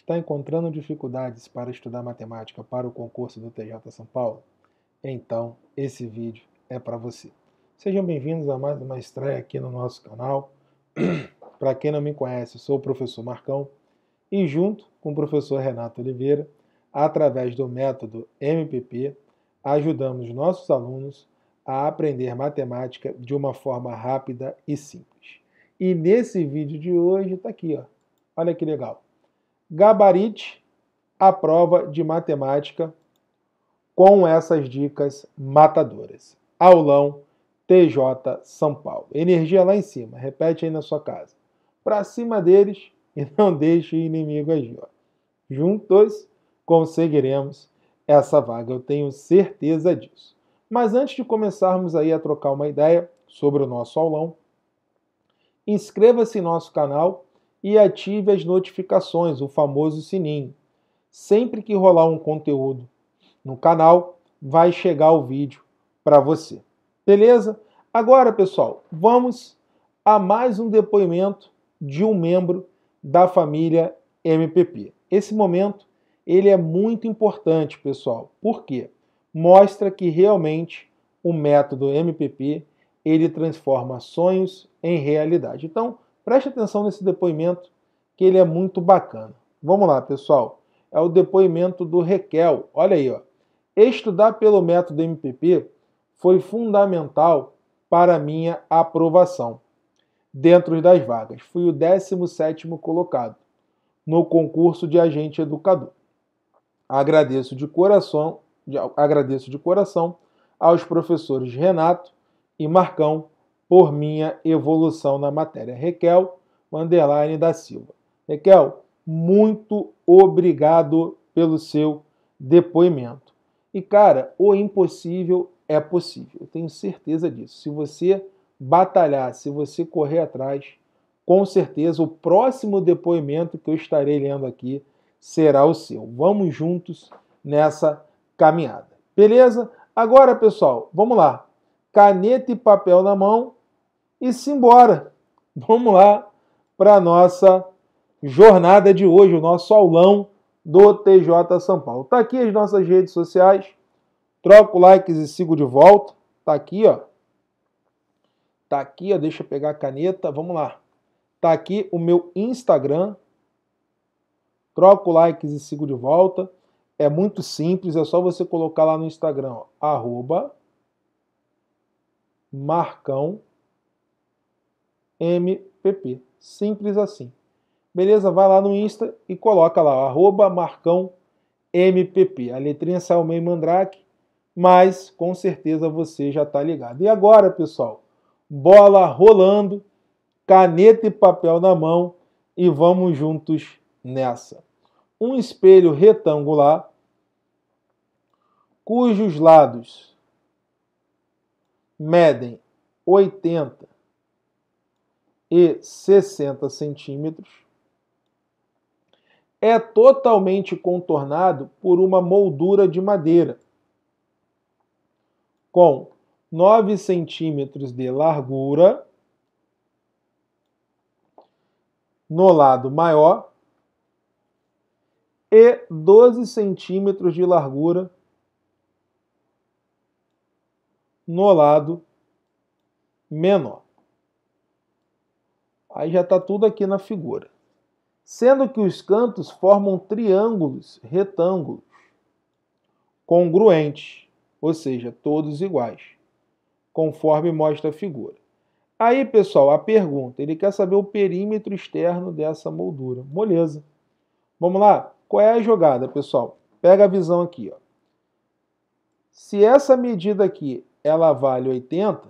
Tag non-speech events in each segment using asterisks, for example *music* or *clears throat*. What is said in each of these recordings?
Está encontrando dificuldades para estudar matemática para o concurso do TJ São Paulo? Então, esse vídeo é para você. Sejam bem-vindos a mais uma estreia aqui no nosso canal. *clears throat* para quem não me conhece, sou o professor Marcão e junto com o professor Renato Oliveira, através do método MPP, ajudamos nossos alunos a aprender matemática de uma forma rápida e simples. E nesse vídeo de hoje está aqui, ó. olha que legal gabarite a prova de matemática com essas dicas matadoras. Aulão TJ São Paulo. Energia lá em cima, repete aí na sua casa. Para cima deles e não deixe o inimigo agir. Juntos conseguiremos essa vaga, eu tenho certeza disso. Mas antes de começarmos aí a trocar uma ideia sobre o nosso aulão, inscreva-se em nosso canal e ative as notificações, o famoso sininho. Sempre que rolar um conteúdo no canal, vai chegar o vídeo para você. Beleza? Agora, pessoal, vamos a mais um depoimento de um membro da família MPP. Esse momento ele é muito importante, pessoal. Por quê? Mostra que realmente o método MPP ele transforma sonhos em realidade. Então, Preste atenção nesse depoimento, que ele é muito bacana. Vamos lá, pessoal. É o depoimento do Requel. Olha aí, ó. Estudar pelo método MPP foi fundamental para minha aprovação. Dentro das vagas, fui o 17º colocado no concurso de agente educador. Agradeço de coração, agradeço de coração aos professores Renato e Marcão por minha evolução na matéria. Raquel Underline da Silva. Raquel, muito obrigado pelo seu depoimento. E cara, o impossível é possível. Eu tenho certeza disso. Se você batalhar, se você correr atrás, com certeza o próximo depoimento que eu estarei lendo aqui será o seu. Vamos juntos nessa caminhada. Beleza? Agora, pessoal, vamos lá. Caneta e papel na mão, e simbora. Vamos lá para a nossa jornada de hoje, o nosso aulão do TJ São Paulo. Tá aqui as nossas redes sociais. Troco likes e sigo de volta. Tá aqui, ó. Tá aqui, ó. Deixa eu pegar a caneta. Vamos lá. Tá aqui o meu Instagram. Troco likes e sigo de volta. É muito simples, é só você colocar lá no Instagram, ó, arroba marcão MPP. Simples assim. Beleza? Vai lá no Insta e coloca lá, arroba marcão MPP. A letrinha saiu meio mandrake, mas com certeza você já está ligado. E agora, pessoal, bola rolando, caneta e papel na mão e vamos juntos nessa. Um espelho retangular cujos lados medem 80 e 60 centímetros, é totalmente contornado por uma moldura de madeira, com 9 centímetros de largura no lado maior e 12 centímetros de largura no lado menor. Aí já está tudo aqui na figura. Sendo que os cantos formam triângulos retângulos congruentes, ou seja, todos iguais, conforme mostra a figura. Aí, pessoal, a pergunta, ele quer saber o perímetro externo dessa moldura. Moleza. Vamos lá? Qual é a jogada, pessoal? Pega a visão aqui, ó. Se essa medida aqui, ela vale 80,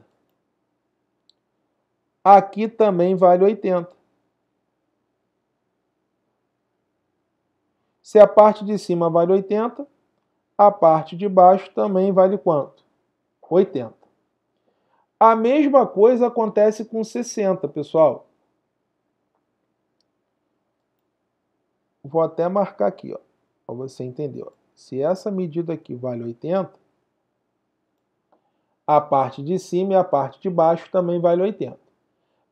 Aqui também vale 80. Se a parte de cima vale 80, a parte de baixo também vale quanto? 80. A mesma coisa acontece com 60, pessoal. Vou até marcar aqui, para você entender. Ó. Se essa medida aqui vale 80, a parte de cima e a parte de baixo também vale 80.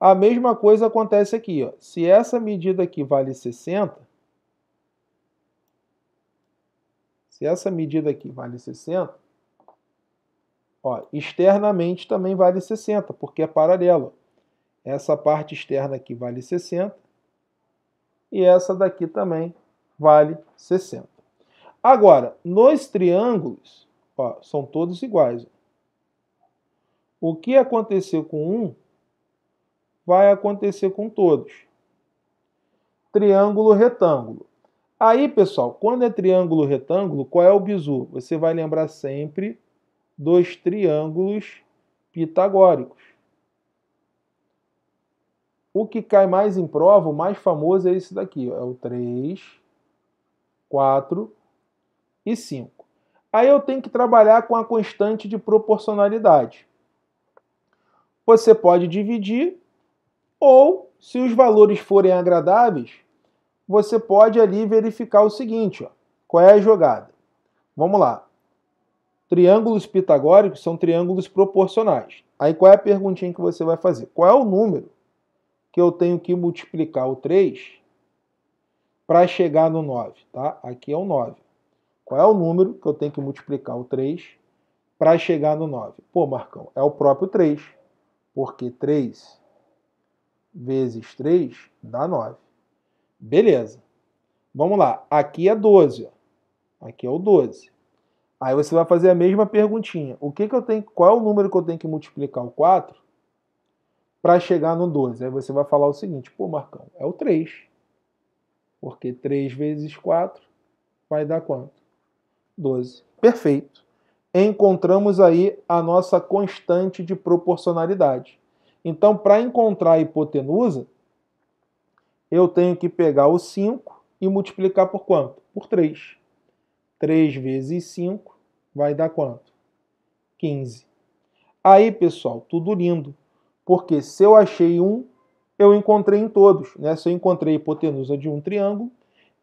A mesma coisa acontece aqui. Ó. Se essa medida aqui vale 60, se essa medida aqui vale 60, ó, externamente também vale 60, porque é paralelo. Essa parte externa aqui vale 60 e essa daqui também vale 60. Agora, nos triângulos, ó, são todos iguais. O que aconteceu com um vai acontecer com todos. Triângulo retângulo. Aí, pessoal, quando é triângulo retângulo, qual é o bizu? Você vai lembrar sempre dos triângulos pitagóricos. O que cai mais em prova, o mais famoso é esse daqui, é o 3, 4 e 5. Aí eu tenho que trabalhar com a constante de proporcionalidade. Você pode dividir ou, se os valores forem agradáveis, você pode ali verificar o seguinte, ó, qual é a jogada. Vamos lá. Triângulos pitagóricos são triângulos proporcionais. Aí qual é a perguntinha que você vai fazer? Qual é o número que eu tenho que multiplicar o 3 para chegar no 9, tá? Aqui é o 9. Qual é o número que eu tenho que multiplicar o 3 para chegar no 9? Pô, Marcão, é o próprio 3. Porque 3 vezes 3 dá 9. Beleza. Vamos lá. Aqui é 12. Ó. Aqui é o 12. Aí você vai fazer a mesma perguntinha. O que, que eu tenho, qual é o número que eu tenho que multiplicar o 4 para chegar no 12? Aí você vai falar o seguinte: pô, Marcão, é o 3. Porque 3 vezes 4 vai dar quanto? 12. Perfeito. Encontramos aí a nossa constante de proporcionalidade. Então, para encontrar a hipotenusa, eu tenho que pegar o 5 e multiplicar por quanto? Por 3. 3 vezes 5 vai dar quanto? 15. Aí, pessoal, tudo lindo. Porque se eu achei um, eu encontrei em todos. Né? Se eu encontrei a hipotenusa de um triângulo,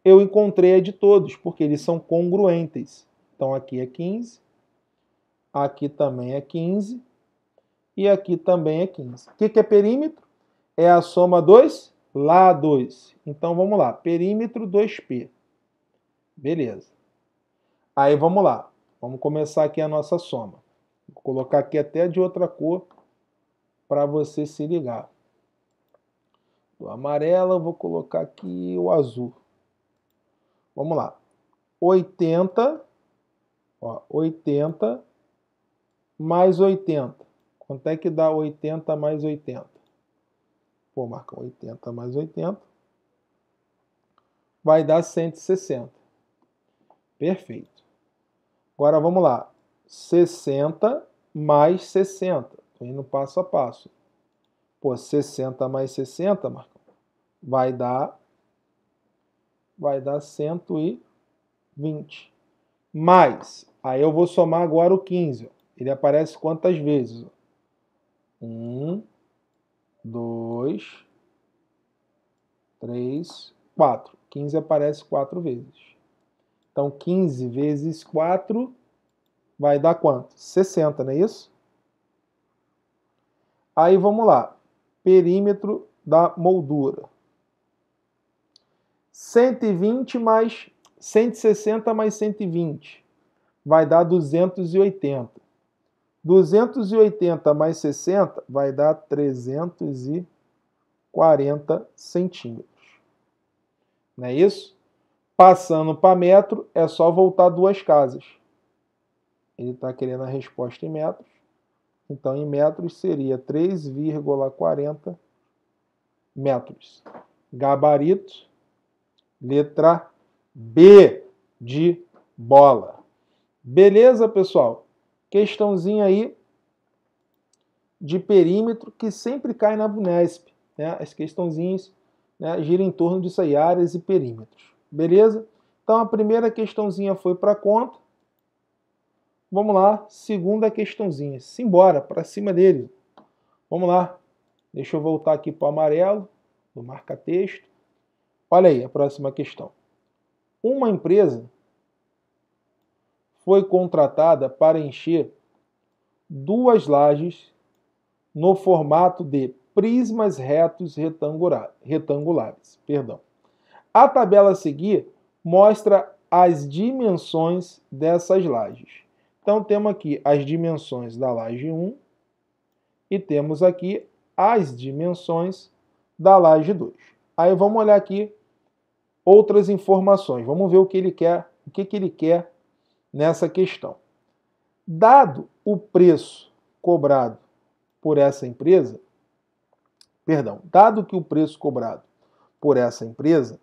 eu encontrei a de todos, porque eles são congruentes. Então aqui é 15, aqui também é 15 e aqui também é 15. O que, é perímetro? É a soma dos lados. Então vamos lá, perímetro 2P. Beleza. Aí vamos lá, vamos começar aqui a nossa soma. Vou colocar aqui até de outra cor para você se ligar. Do amarelo eu vou colocar aqui o azul. Vamos lá. 80, ó, 80 mais 80. Quanto é que dá 80 mais 80? Pô, Marcão, 80 mais 80 vai dar 160. Perfeito. Agora vamos lá. 60 mais 60. Estou indo passo a passo. Pô, 60 mais 60, Marcão, vai dar vai dar 120. Mais, aí eu vou somar agora o 15. Ele aparece quantas vezes? Um, dois, três, quatro. 15 aparece quatro vezes. Então, 15 vezes 4 vai dar quanto? 60, não é isso? Aí vamos lá. Perímetro da moldura. 120 mais 160 mais 120 vai dar 280. 280 mais 60 vai dar 340 centímetros. Não é isso? Passando para metro, é só voltar duas casas. Ele está querendo a resposta em metros. Então, em metros seria 3,40 metros. Gabarito, letra B de bola. Beleza, pessoal? questãozinha aí de perímetro que sempre cai na Bunesp. Né? As questãozinhas né, giram em torno disso aí, áreas e perímetros. Beleza? Então a primeira questãozinha foi para conta. Vamos lá, segunda questãozinha. Simbora, para cima dele. Vamos lá. Deixa eu voltar aqui para o amarelo, do marca-texto. Olha aí a próxima questão. Uma empresa foi contratada para encher duas lajes no formato de prismas retos retangulares. Perdão. A tabela a seguir mostra as dimensões dessas lajes. Então temos aqui as dimensões da laje 1 e temos aqui as dimensões da laje 2. Aí vamos olhar aqui outras informações. Vamos ver o que ele quer, o que, que ele quer nessa questão. Dado o preço cobrado por essa empresa, perdão, dado que o preço cobrado por essa empresa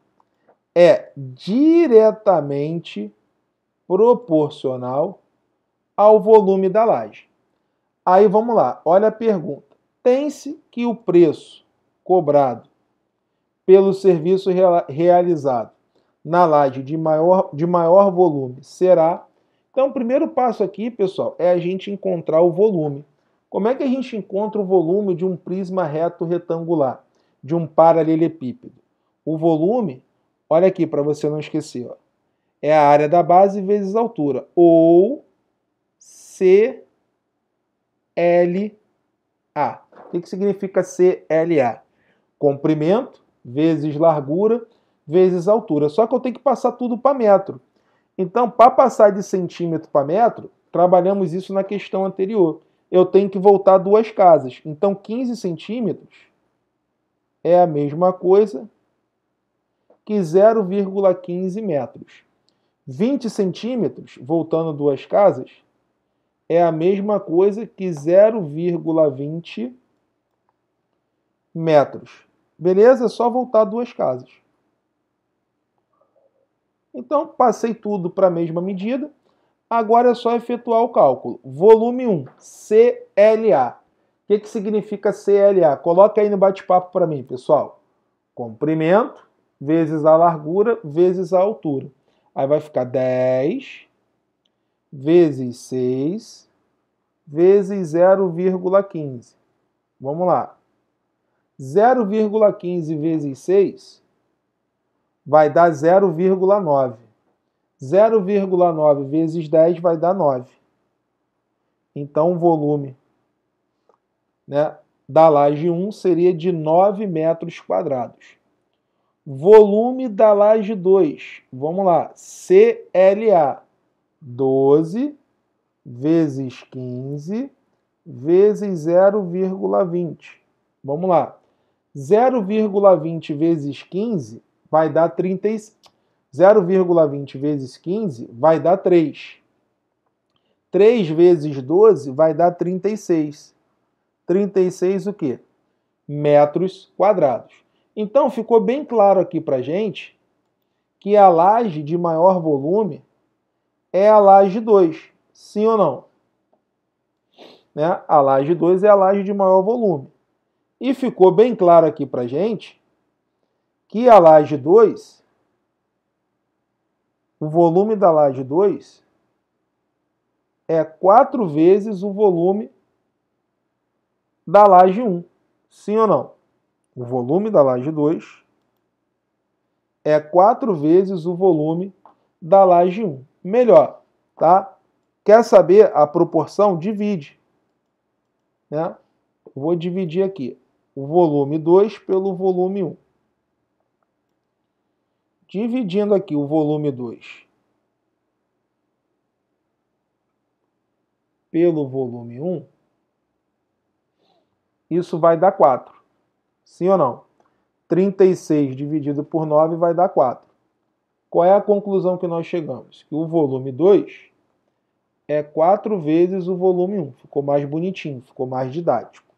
é diretamente proporcional ao volume da laje. Aí vamos lá, olha a pergunta. Tem-se que o preço cobrado pelo serviço realizado na laje de maior, de maior volume será então, o primeiro passo aqui, pessoal, é a gente encontrar o volume. Como é que a gente encontra o volume de um prisma reto retangular, de um paralelepípedo? O volume, olha aqui para você não esquecer, ó, é a área da base vezes a altura, ou CLA. O que significa CLA? Comprimento vezes largura vezes altura. Só que eu tenho que passar tudo para metro. Então, para passar de centímetro para metro, trabalhamos isso na questão anterior. Eu tenho que voltar duas casas. Então, 15 centímetros é a mesma coisa que 0,15 metros. 20 centímetros, voltando duas casas, é a mesma coisa que 0,20 metros. Beleza? É só voltar duas casas. Então, passei tudo para a mesma medida. Agora é só efetuar o cálculo. Volume 1, CLA. O que, que significa CLA? Coloca aí no bate-papo para mim, pessoal. Comprimento vezes a largura vezes a altura. Aí vai ficar 10 vezes 6 vezes 0,15. Vamos lá. 0,15 vezes 6 vai dar 0,9. 0,9 vezes 10 vai dar 9. Então o volume né, da laje 1 seria de 9 metros quadrados. Volume da laje 2, vamos lá, CLA, 12 vezes 15 vezes 0,20. Vamos lá, 0,20 vezes 15 vai dar 30, 0,20 vezes 15 vai dar 3. 3 vezes 12 vai dar 36. 36 o quê? Metros quadrados. Então ficou bem claro aqui para gente que a laje de maior volume é a laje 2, sim ou não? Né? A laje 2 é a laje de maior volume. E ficou bem claro aqui para gente que a laje 2, o volume da laje 2 é quatro vezes o volume da laje 1. Sim ou não? O volume da laje 2 é quatro vezes o volume da laje 1. Melhor, tá? Quer saber a proporção? Divide. Né? Vou dividir aqui o volume 2 pelo volume 1 dividindo aqui o volume 2 pelo volume 1, isso vai dar 4. Sim ou não? 36 dividido por 9 vai dar 4. Qual é a conclusão que nós chegamos? Que o volume 2 é 4 vezes o volume 1. Ficou mais bonitinho, ficou mais didático.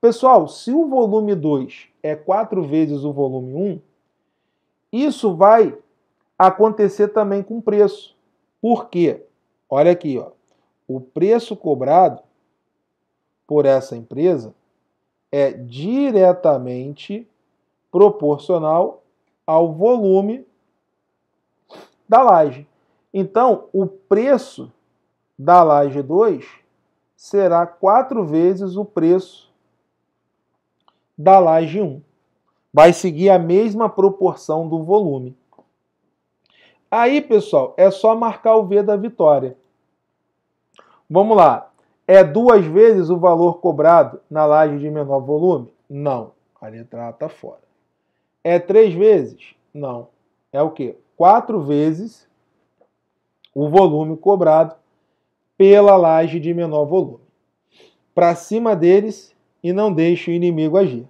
Pessoal, se o volume 2 é 4 vezes o volume 1, isso vai acontecer também com preço. Por quê? Olha aqui, ó. o preço cobrado por essa empresa é diretamente proporcional ao volume da laje. Então, o preço da laje 2 será quatro vezes o preço da laje 1. Um vai seguir a mesma proporção do volume. Aí, pessoal, é só marcar o V da vitória. Vamos lá. É duas vezes o valor cobrado na laje de menor volume? Não. A letra A está fora. É três vezes? Não. É o quê? Quatro vezes o volume cobrado pela laje de menor volume. Para cima deles e não deixe o inimigo agir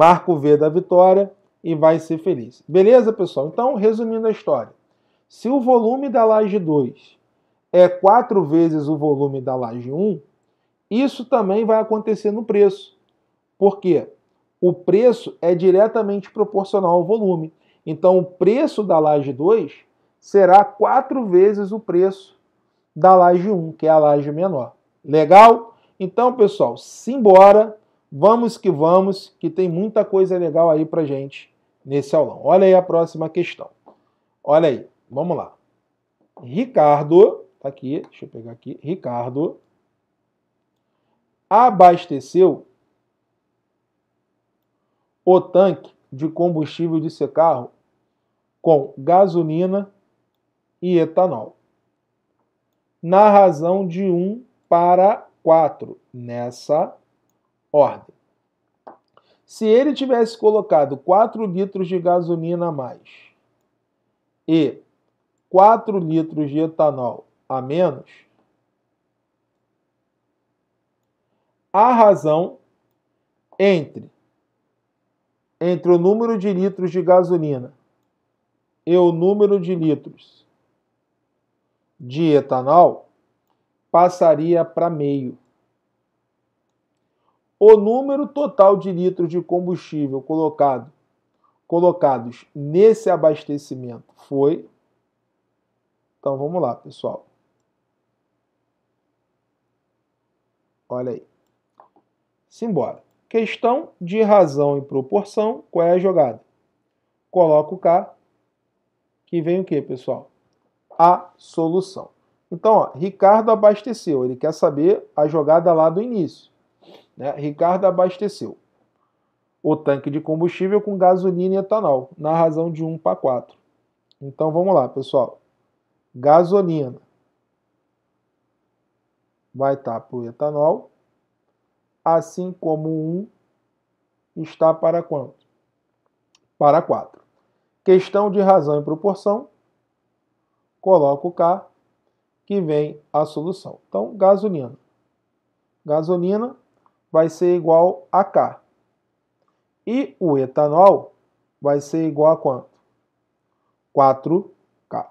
marca o V da vitória e vai ser feliz. Beleza, pessoal? Então, resumindo a história. Se o volume da laje 2 é 4 vezes o volume da laje 1, isso também vai acontecer no preço. Por quê? O preço é diretamente proporcional ao volume. Então, o preço da laje 2 será 4 vezes o preço da laje 1, que é a laje menor. Legal? Então, pessoal, simbora! Vamos que vamos, que tem muita coisa legal aí para gente nesse aulão. Olha aí a próxima questão. Olha aí, vamos lá. Ricardo, tá aqui, deixa eu pegar aqui. Ricardo abasteceu o tanque de combustível de seu carro com gasolina e etanol. Na razão de 1 para 4 nessa ordem. Se ele tivesse colocado 4 litros de gasolina a mais e 4 litros de etanol a menos, a razão entre entre o número de litros de gasolina e o número de litros de etanol passaria para meio o número total de litros de combustível colocado, colocados nesse abastecimento foi. Então vamos lá, pessoal. Olha aí. Simbora. Questão de razão e proporção, qual é a jogada? Coloco cá, K, que vem o que, pessoal? A solução. Então, ó, Ricardo abasteceu, ele quer saber a jogada lá do início. Né? Ricardo abasteceu o tanque de combustível com gasolina e etanol, na razão de 1 para 4. Então vamos lá, pessoal. Gasolina vai estar para o etanol, assim como 1 está para quanto? Para 4. Questão de razão e proporção, coloco o K, que vem a solução. Então, gasolina. Gasolina vai ser igual a K. E o etanol vai ser igual a quanto? 4K.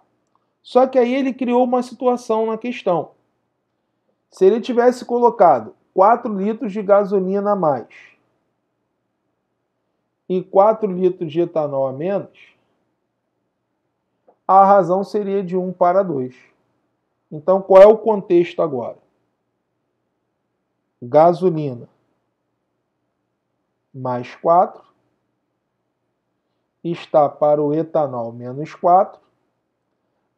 Só que aí ele criou uma situação na questão. Se ele tivesse colocado 4 litros de gasolina a mais e 4 litros de etanol a menos, a razão seria de 1 para 2. Então, qual é o contexto agora? gasolina mais 4 está para o etanol menos 4,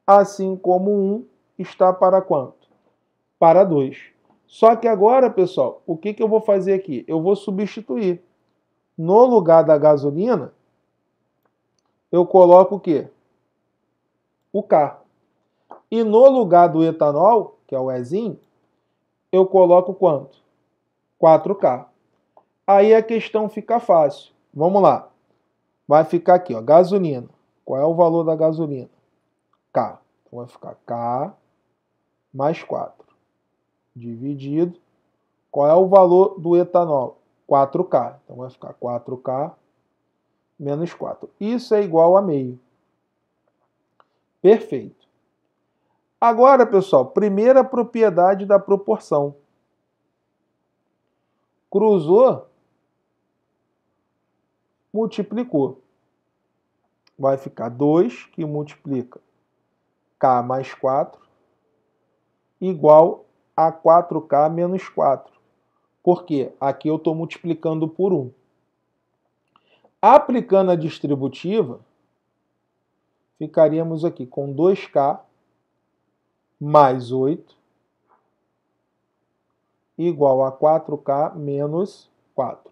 assim como 1 está para quanto? Para 2. Só que agora, pessoal, o que, que eu vou fazer aqui? Eu vou substituir. No lugar da gasolina, eu coloco o quê? O K. E no lugar do etanol, que é o Ezinho, eu coloco quanto? 4K. Aí a questão fica fácil. Vamos lá. Vai ficar aqui, ó, gasolina. Qual é o valor da gasolina? K. Então vai ficar K mais 4. Dividido. Qual é o valor do etanol? 4K. Então vai ficar 4K menos 4. Isso é igual a meio. Perfeito. Agora, pessoal, primeira propriedade da proporção cruzou, multiplicou. Vai ficar 2 que multiplica k mais 4 igual a 4k menos 4. Por quê? Aqui eu estou multiplicando por 1. Aplicando a distributiva, ficaríamos aqui com 2k mais 8 igual a 4K menos 4.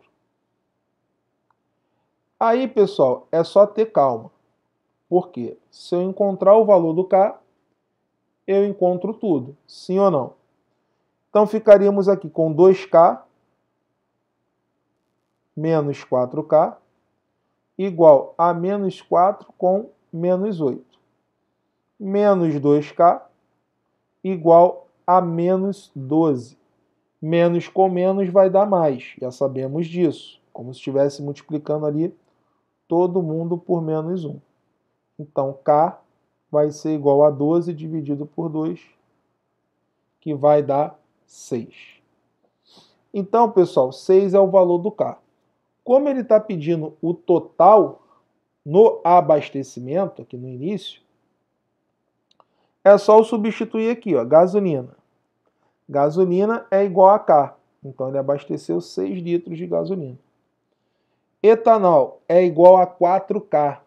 Aí, pessoal, é só ter calma. Porque se eu encontrar o valor do K, eu encontro tudo, sim ou não? Então ficaríamos aqui com 2K menos 4K igual a menos 4 com menos 8. Menos 2K igual a menos 12 menos com menos vai dar mais, já sabemos disso, como se estivesse multiplicando ali todo mundo por menos 1. Então K vai ser igual a 12 dividido por 2, que vai dar 6. Então, pessoal, 6 é o valor do K. Como ele está pedindo o total no abastecimento, aqui no início, é só eu substituir aqui, ó, gasolina. Gasolina é igual a K. Então ele abasteceu 6 litros de gasolina. Etanol é igual a 4K.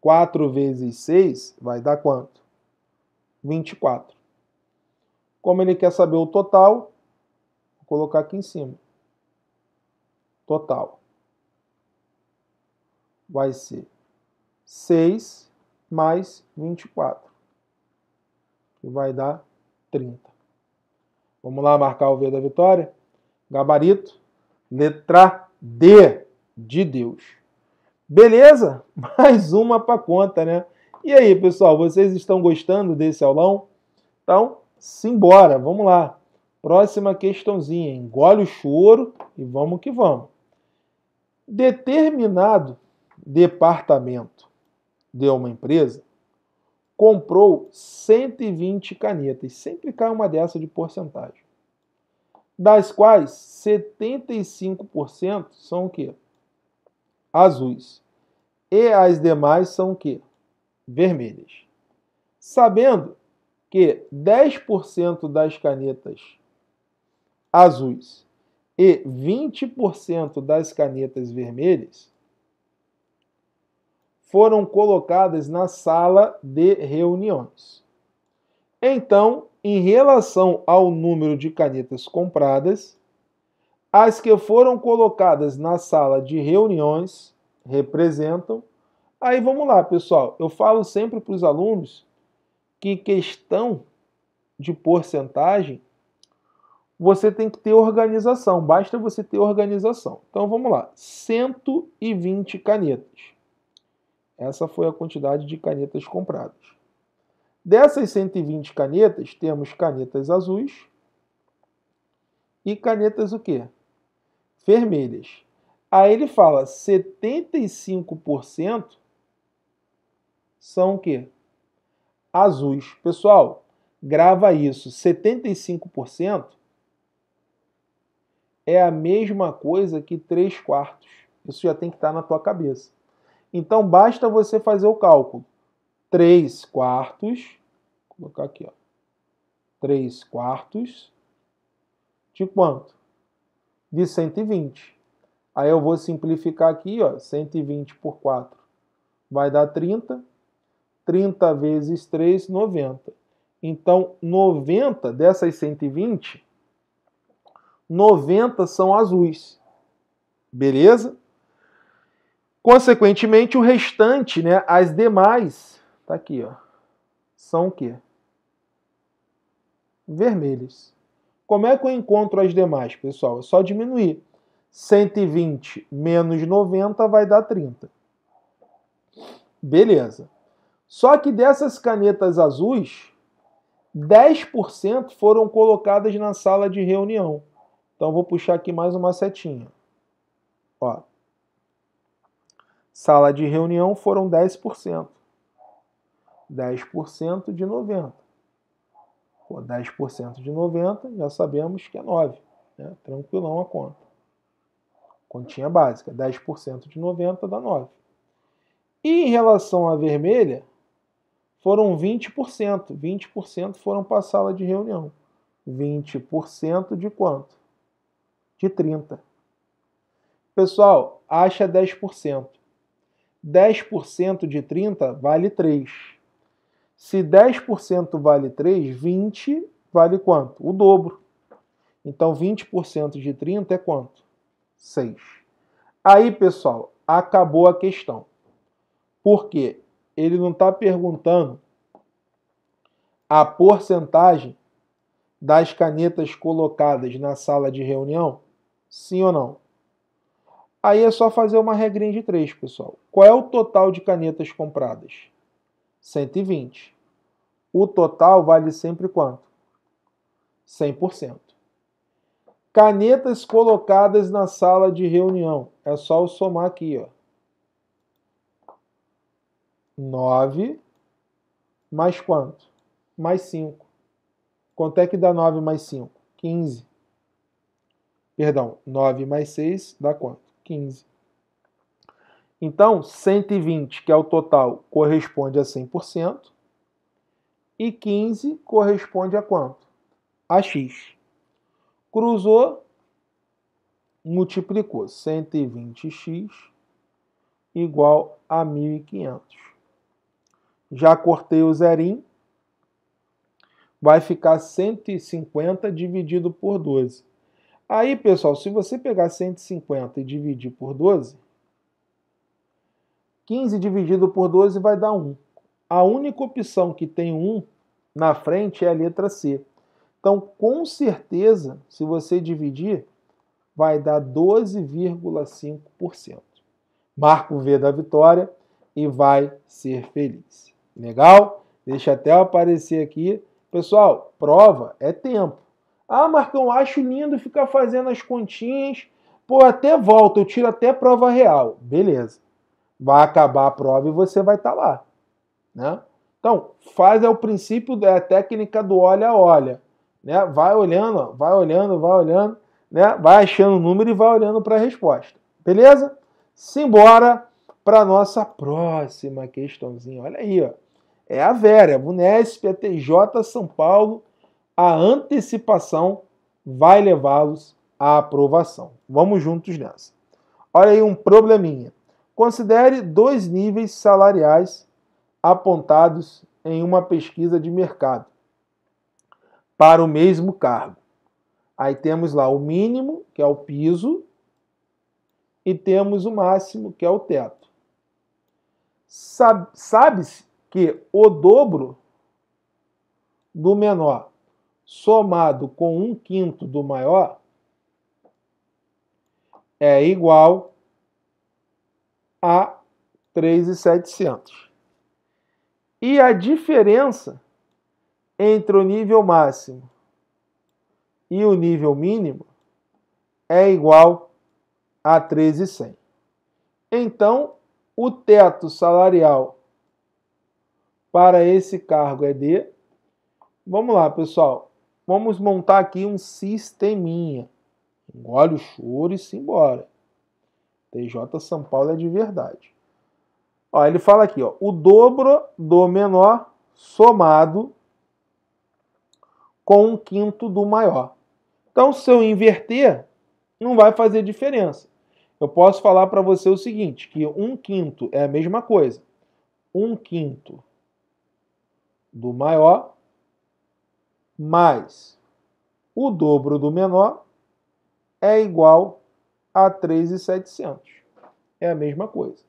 4 vezes 6 vai dar quanto? 24. Como ele quer saber o total, vou colocar aqui em cima. Total vai ser 6 mais 24, que vai dar 30. Vamos lá marcar o V da vitória. Gabarito. Letra D de Deus. Beleza? *laughs* Mais uma para conta, né? E aí, pessoal, vocês estão gostando desse aulão? Então, simbora, vamos lá. Próxima questãozinha. Engole o choro e vamos que vamos. Determinado departamento de uma empresa comprou 120 canetas, sempre cai uma dessa de porcentagem, das quais 75% são o quê? Azuis. E as demais são o quê? Vermelhas. Sabendo que 10% das canetas azuis e 20% das canetas vermelhas foram colocadas na sala de reuniões. Então, em relação ao número de canetas compradas, as que foram colocadas na sala de reuniões representam. Aí vamos lá, pessoal. Eu falo sempre para os alunos que questão de porcentagem você tem que ter organização, basta você ter organização. Então vamos lá: 120 canetas. Essa foi a quantidade de canetas compradas. Dessas 120 canetas, temos canetas azuis e canetas o quê? Vermelhas. Aí ele fala 75% são o quê? Azuis. Pessoal, grava isso. 75% é a mesma coisa que 3 quartos. Isso já tem que estar na tua cabeça. Então basta você fazer o cálculo. 3 quartos, vou colocar aqui, ó. 3 quartos de quanto? De 120. Aí eu vou simplificar aqui, ó, 120 por 4 vai dar 30. 30 vezes 3, 90. Então, 90 dessas 120, 90 são azuis. Beleza? Consequentemente, o restante, né, as demais, tá aqui, ó, são o quê? Vermelhas. Como é que eu encontro as demais, pessoal? É só diminuir. 120 menos 90 vai dar 30. Beleza. Só que dessas canetas azuis, 10% foram colocadas na sala de reunião. Então vou puxar aqui mais uma setinha. Ó, Sala de reunião foram 10%. 10% de 90. Pô, 10% de 90, já sabemos que é 9. Né? Tranquilão a conta. Continha básica. 10% de 90 dá 9. E em relação à vermelha, foram 20%. 20% foram para a sala de reunião. 20% de quanto? De 30. Pessoal, acha 10%. 10% de 30 vale 3. Se 10% vale 3, 20 vale quanto? O dobro. Então 20% de 30 é quanto? 6. Aí, pessoal, acabou a questão. Por quê? Ele não está perguntando a porcentagem das canetas colocadas na sala de reunião, sim ou não? Aí é só fazer uma regrinha de 3, pessoal. Qual é o total de canetas compradas? 120. O total vale sempre quanto? 100%. Canetas colocadas na sala de reunião. É só eu somar aqui, ó. 9 mais quanto? Mais 5. Quanto é que dá 9 mais 5? 15. Perdão, 9 mais 6 dá quanto? 15. Então, 120, que é o total, corresponde a 100%, e 15 corresponde a quanto? A x. Cruzou, multiplicou 120x igual a 1.500. Já cortei o zerinho, vai ficar 150 dividido por 12. Aí, pessoal, se você pegar 150 e dividir por 12, 15 dividido por 12 vai dar 1. A única opção que tem 1 na frente é a letra C. Então, com certeza, se você dividir, vai dar 12,5%. Marca o V da vitória e vai ser feliz. Legal? Deixa até aparecer aqui. Pessoal, prova é tempo. Ah, Marcão, acho lindo ficar fazendo as continhas. Pô, até volta, eu tiro até prova real. Beleza. Vai acabar a prova e você vai estar tá lá. Né? Então, faz é o princípio da é técnica do olha olha. Né? Vai olhando, vai olhando, vai olhando, né? vai achando o número e vai olhando para a resposta. Beleza? Simbora para a nossa próxima questãozinha. Olha aí, ó. É a Vera, Bunesp, é, é TJ São Paulo a antecipação vai levá-los à aprovação. Vamos juntos nessa. Olha aí um probleminha. Considere dois níveis salariais apontados em uma pesquisa de mercado para o mesmo cargo. Aí temos lá o mínimo, que é o piso, e temos o máximo, que é o teto. Sabe-se que o dobro do menor somado com um quinto do maior é igual a 3,700. E a diferença entre o nível máximo e o nível mínimo é igual a 13,100. Então, o teto salarial para esse cargo é de. Vamos lá, pessoal vamos montar aqui um sisteminha. Engole o choro e se embora. TJ São Paulo é de verdade. Ó, ele fala aqui, ó, o dobro do menor somado com um quinto do maior. Então, se eu inverter, não vai fazer diferença. Eu posso falar para você o seguinte, que um quinto é a mesma coisa. Um quinto do maior mais o dobro do menor é igual a 3,700. É a mesma coisa.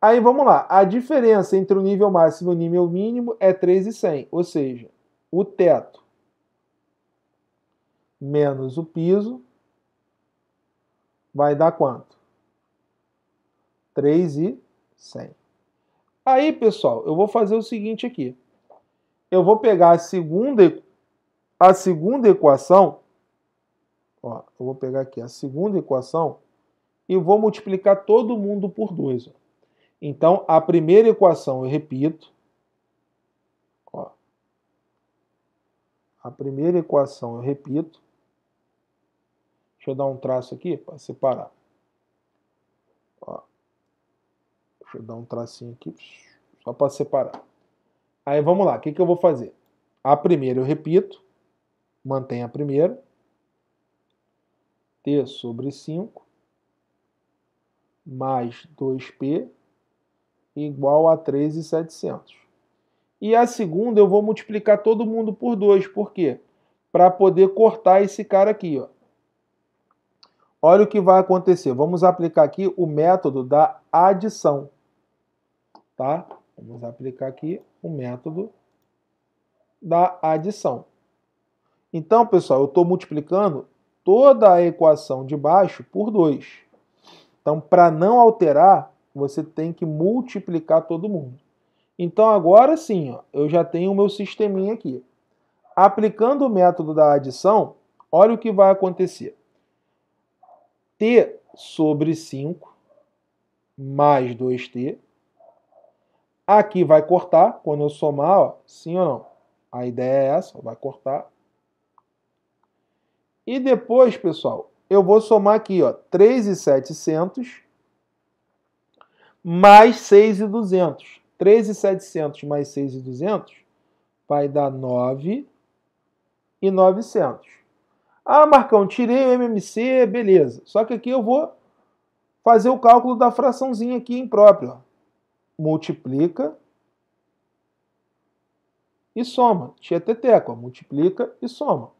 Aí vamos lá. A diferença entre o nível máximo e o nível mínimo é 3,100, ou seja, o teto menos o piso vai dar quanto? 3,100. Aí, pessoal, eu vou fazer o seguinte aqui eu vou pegar a segunda, a segunda equação, ó, eu vou pegar aqui a segunda equação e vou multiplicar todo mundo por 2. Então, a primeira equação, eu repito, ó, a primeira equação, eu repito, deixa eu dar um traço aqui para separar. Ó, deixa eu dar um tracinho aqui só para separar. Aí vamos lá, o que, que eu vou fazer? A primeira eu repito, mantém a primeira. T sobre 5 mais 2P igual a 3,700. E a segunda eu vou multiplicar todo mundo por 2, por quê? Para poder cortar esse cara aqui, ó. Olha o que vai acontecer. Vamos aplicar aqui o método da adição, tá? Vamos aplicar aqui o método da adição. Então, pessoal, eu estou multiplicando toda a equação de baixo por 2. Então, para não alterar, você tem que multiplicar todo mundo. Então, agora sim, ó, eu já tenho o meu sisteminha aqui. Aplicando o método da adição, olha o que vai acontecer. T sobre 5 mais 2t Aqui vai cortar, quando eu somar, ó, sim ou não. A ideia é essa, vai cortar. E depois, pessoal, eu vou somar aqui, ó, 3,700 mais 6,200. 3,700 mais 6,200 vai dar 9,900. Ah, Marcão, tirei o MMC, beleza. Só que aqui eu vou fazer o cálculo da fraçãozinha aqui imprópria. ó multiplica e soma. Tieteteco, multiplica e soma.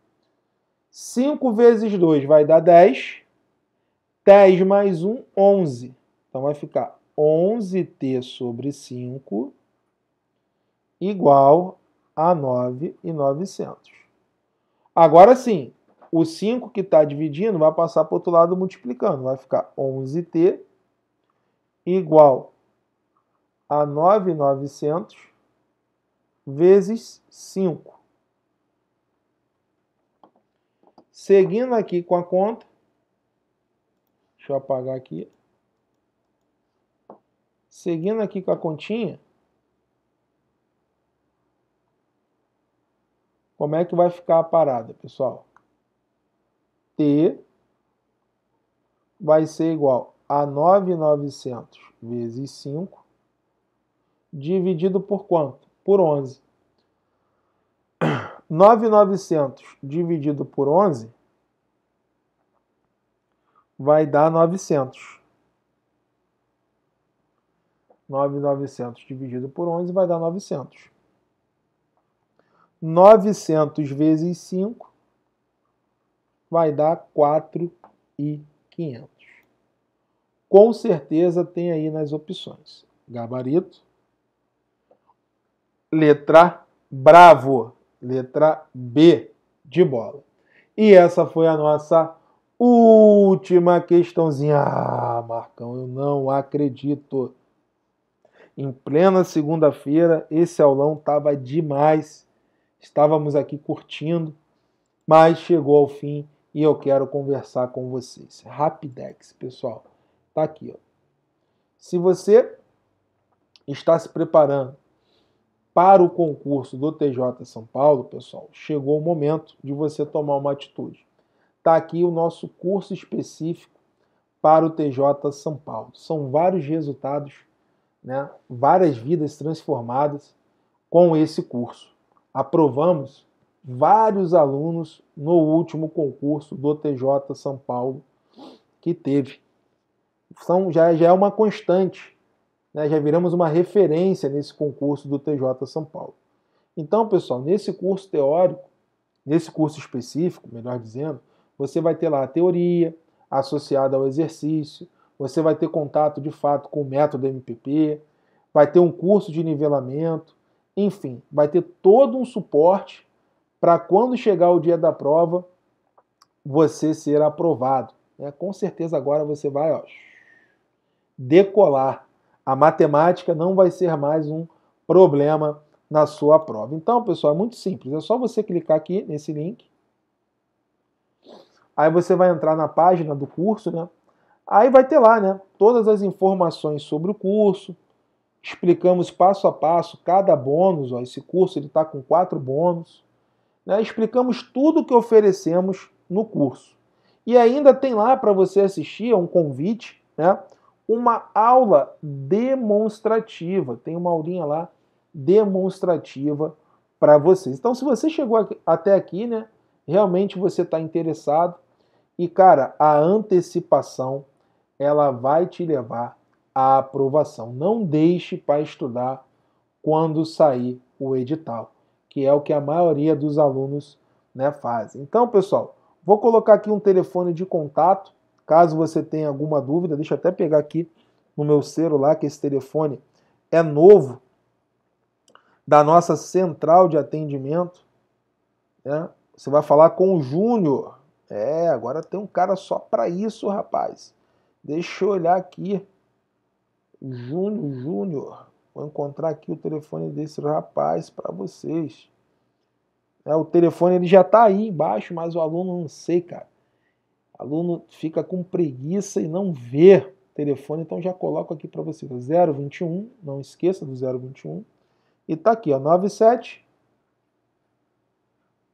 5 vezes 2 vai dar 10. 10 mais 1, 11. Então vai ficar 11t sobre 5 igual a 9,900. Agora sim, o 5 que está dividindo vai passar para o outro lado multiplicando. Vai ficar 11t igual a a 9,900 vezes 5. Seguindo aqui com a conta, deixa eu apagar aqui. Seguindo aqui com a continha, como é que vai ficar a parada, pessoal? T vai ser igual a 9,900 vezes 5 dividido por quanto? Por 11. 9,900 *coughs* dividido por 11 vai dar 900. 9,900 dividido por 11 vai dar 900. 900 vezes 5 vai dar 4,500. Com certeza tem aí nas opções gabarito, letra bravo, letra B de bola. E essa foi a nossa última questãozinha. Ah, Marcão, eu não acredito. Em plena segunda-feira, esse aulão estava demais. Estávamos aqui curtindo, mas chegou ao fim e eu quero conversar com vocês. Rapidex, pessoal, tá aqui. Ó. Se você está se preparando para o concurso do TJ São Paulo, pessoal, chegou o momento de você tomar uma atitude. Está aqui o nosso curso específico para o TJ São Paulo. São vários resultados, né? várias vidas transformadas com esse curso. Aprovamos vários alunos no último concurso do TJ São Paulo que teve. São, já, já é uma constante né? Já viramos uma referência nesse concurso do TJ São Paulo. Então, pessoal, nesse curso teórico, nesse curso específico, melhor dizendo, você vai ter lá a teoria associada ao exercício, você vai ter contato de fato com o método MPP, vai ter um curso de nivelamento, enfim, vai ter todo um suporte para quando chegar o dia da prova você ser aprovado. Né? Com certeza agora você vai ó, decolar a matemática não vai ser mais um problema na sua prova. Então, pessoal, é muito simples. É só você clicar aqui nesse link. Aí você vai entrar na página do curso, né? Aí vai ter lá, né? Todas as informações sobre o curso. Explicamos passo a passo cada bônus. Ó, esse curso ele está com quatro bônus. Né? Explicamos tudo que oferecemos no curso. E ainda tem lá para você assistir é um convite, né? uma aula demonstrativa. Tem uma aulinha lá demonstrativa para vocês. Então, se você chegou até aqui, né, realmente você está interessado. E, cara, a antecipação ela vai te levar à aprovação. Não deixe para estudar quando sair o edital, que é o que a maioria dos alunos né, fazem. Então, pessoal, vou colocar aqui um telefone de contato Caso você tenha alguma dúvida, deixa eu até pegar aqui no meu celular, que esse telefone é novo, da nossa central de atendimento. Né? Você vai falar com o Júnior. É, agora tem um cara só para isso, rapaz. Deixa eu olhar aqui. Júnior, Júnior. Vou encontrar aqui o telefone desse rapaz para vocês. É, o telefone ele já está aí embaixo, mas o aluno não sei, cara aluno fica com preguiça e não vê telefone, então já coloco aqui para você, 021, não esqueça do 021, e tá aqui, ó, 97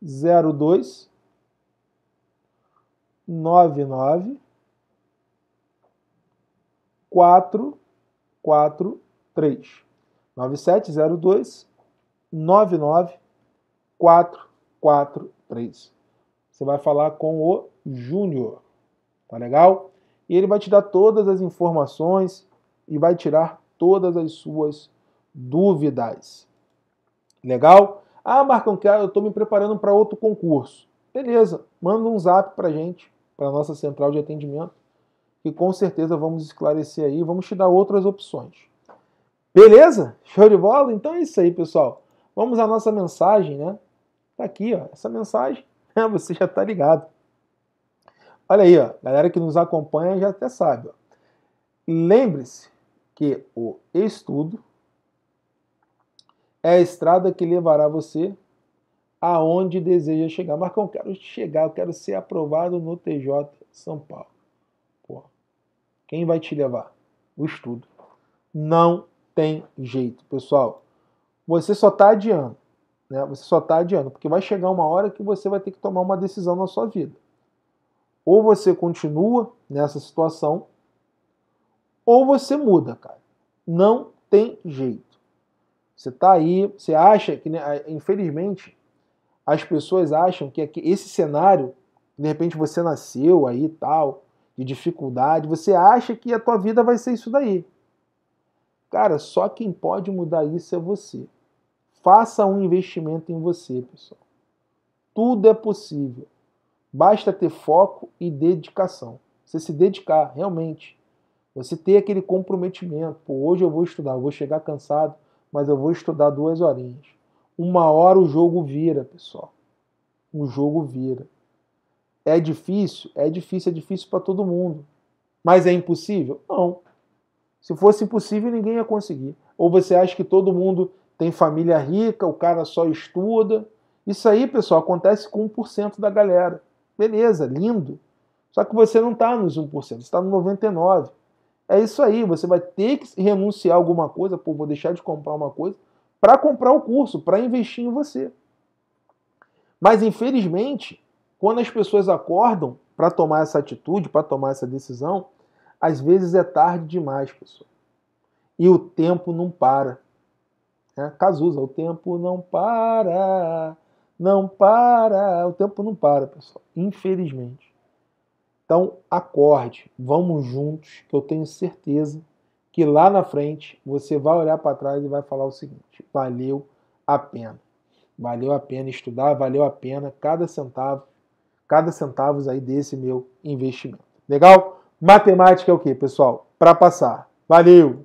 02 99 443 9702 99443 Você vai falar com o Júnior. Tá legal? E ele vai te dar todas as informações e vai tirar todas as suas dúvidas. Legal? Ah, Marcão, ah, eu estou me preparando para outro concurso. Beleza, manda um zap para gente, para nossa central de atendimento, que com certeza vamos esclarecer aí, vamos te dar outras opções. Beleza? Show de bola? Então é isso aí, pessoal. Vamos à nossa mensagem, né? Tá aqui, ó, essa mensagem, *laughs* você já está ligado. Olha aí, ó, galera que nos acompanha já até sabe. Lembre-se que o estudo é a estrada que levará você aonde deseja chegar. Marcão, eu quero chegar, eu quero ser aprovado no TJ São Paulo. Pô, quem vai te levar? O estudo. Não tem jeito, pessoal. Você só está adiando. Né? Você só está adiando, porque vai chegar uma hora que você vai ter que tomar uma decisão na sua vida. Ou você continua nessa situação, ou você muda, cara. Não tem jeito. Você tá aí, você acha que, né, infelizmente, as pessoas acham que esse cenário, de repente você nasceu aí e tal, de dificuldade, você acha que a tua vida vai ser isso daí. Cara, só quem pode mudar isso é você. Faça um investimento em você, pessoal. Tudo é possível. Basta ter foco e dedicação. Você se dedicar realmente. Você ter aquele comprometimento. Pô, hoje eu vou estudar, eu vou chegar cansado, mas eu vou estudar duas horinhas. Uma hora o jogo vira, pessoal. O jogo vira. É difícil? É difícil, é difícil para todo mundo. Mas é impossível? Não. Se fosse impossível, ninguém ia conseguir. Ou você acha que todo mundo tem família rica, o cara só estuda. Isso aí, pessoal, acontece com 1% da galera. Beleza, lindo. Só que você não está nos 1%, você está no 99%. É isso aí, você vai ter que renunciar a alguma coisa, pô, vou deixar de comprar uma coisa, para comprar o curso, para investir em você. Mas infelizmente, quando as pessoas acordam para tomar essa atitude, para tomar essa decisão, às vezes é tarde demais, pessoal. E o tempo não para. É, Cazuza, o tempo não para. Não para, o tempo não para, pessoal, infelizmente. Então, acorde, vamos juntos, que eu tenho certeza que lá na frente você vai olhar para trás e vai falar o seguinte: valeu a pena. Valeu a pena estudar, valeu a pena cada centavo, cada centavo aí desse meu investimento. Legal? Matemática é o que, pessoal? Para passar. Valeu!